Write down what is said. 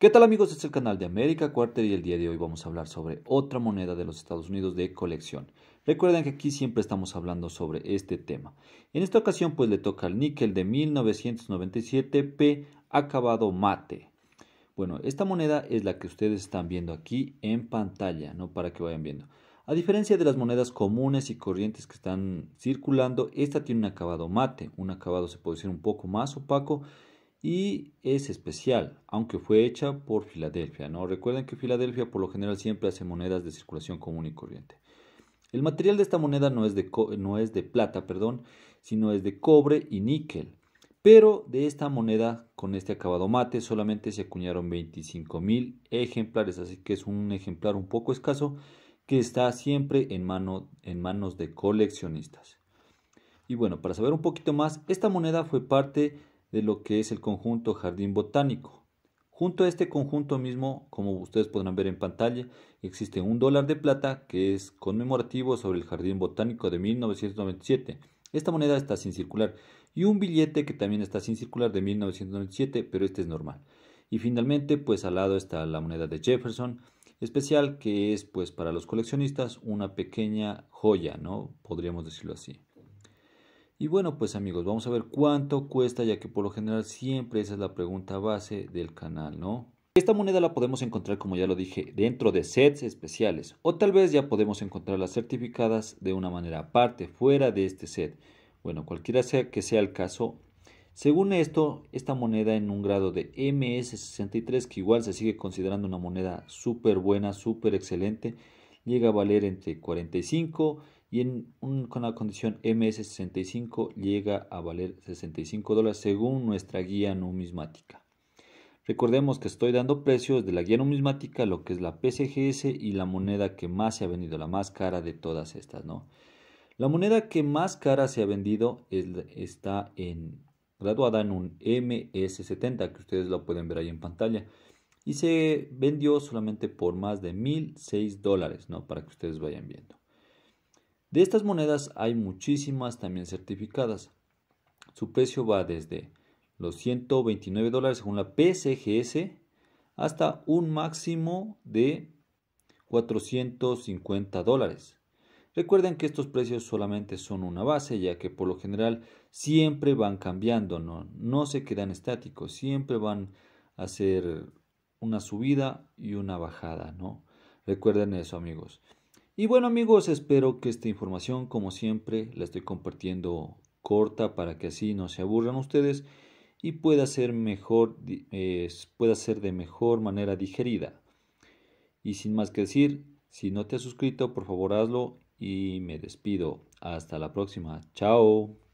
¿Qué tal amigos? es el canal de América Quarter y el día de hoy vamos a hablar sobre otra moneda de los Estados Unidos de colección. Recuerden que aquí siempre estamos hablando sobre este tema. En esta ocasión pues le toca el níquel de 1997 P acabado mate. Bueno, esta moneda es la que ustedes están viendo aquí en pantalla, no para que vayan viendo. A diferencia de las monedas comunes y corrientes que están circulando, esta tiene un acabado mate, un acabado se puede decir un poco más opaco y es especial, aunque fue hecha por Filadelfia. ¿no? Recuerden que Filadelfia por lo general siempre hace monedas de circulación común y corriente. El material de esta moneda no es de, no es de plata, perdón, sino es de cobre y níquel. Pero de esta moneda con este acabado mate solamente se acuñaron 25.000 mil ejemplares, así que es un ejemplar un poco escaso que está siempre en, mano, en manos de coleccionistas. Y bueno, para saber un poquito más, esta moneda fue parte de lo que es el conjunto jardín botánico. Junto a este conjunto mismo, como ustedes podrán ver en pantalla, existe un dólar de plata que es conmemorativo sobre el jardín botánico de 1997. Esta moneda está sin circular y un billete que también está sin circular de 1997, pero este es normal. Y finalmente, pues al lado está la moneda de Jefferson, especial que es pues para los coleccionistas una pequeña joya, ¿no? Podríamos decirlo así. Y bueno, pues amigos, vamos a ver cuánto cuesta, ya que por lo general siempre esa es la pregunta base del canal, ¿no? Esta moneda la podemos encontrar, como ya lo dije, dentro de sets especiales, o tal vez ya podemos encontrar las certificadas de una manera aparte, fuera de este set. Bueno, cualquiera sea que sea el caso, según esto, esta moneda en un grado de MS63, que igual se sigue considerando una moneda súper buena, súper excelente, llega a valer entre 45 y y con la condición MS65 llega a valer 65 dólares según nuestra guía numismática. Recordemos que estoy dando precios de la guía numismática, lo que es la PCGS y la moneda que más se ha vendido, la más cara de todas estas, ¿no? La moneda que más cara se ha vendido está en, graduada en un MS70, que ustedes lo pueden ver ahí en pantalla. Y se vendió solamente por más de 1.006 dólares, ¿no? Para que ustedes vayan viendo. De estas monedas hay muchísimas también certificadas. Su precio va desde los 129 dólares según la PCGS hasta un máximo de 450 dólares. Recuerden que estos precios solamente son una base, ya que por lo general siempre van cambiando, no, no se quedan estáticos, siempre van a hacer una subida y una bajada, ¿no? Recuerden eso, amigos. Y bueno amigos, espero que esta información como siempre la estoy compartiendo corta para que así no se aburran ustedes y pueda ser mejor pueda ser de mejor manera digerida. Y sin más que decir, si no te has suscrito, por favor hazlo y me despido. Hasta la próxima. Chao.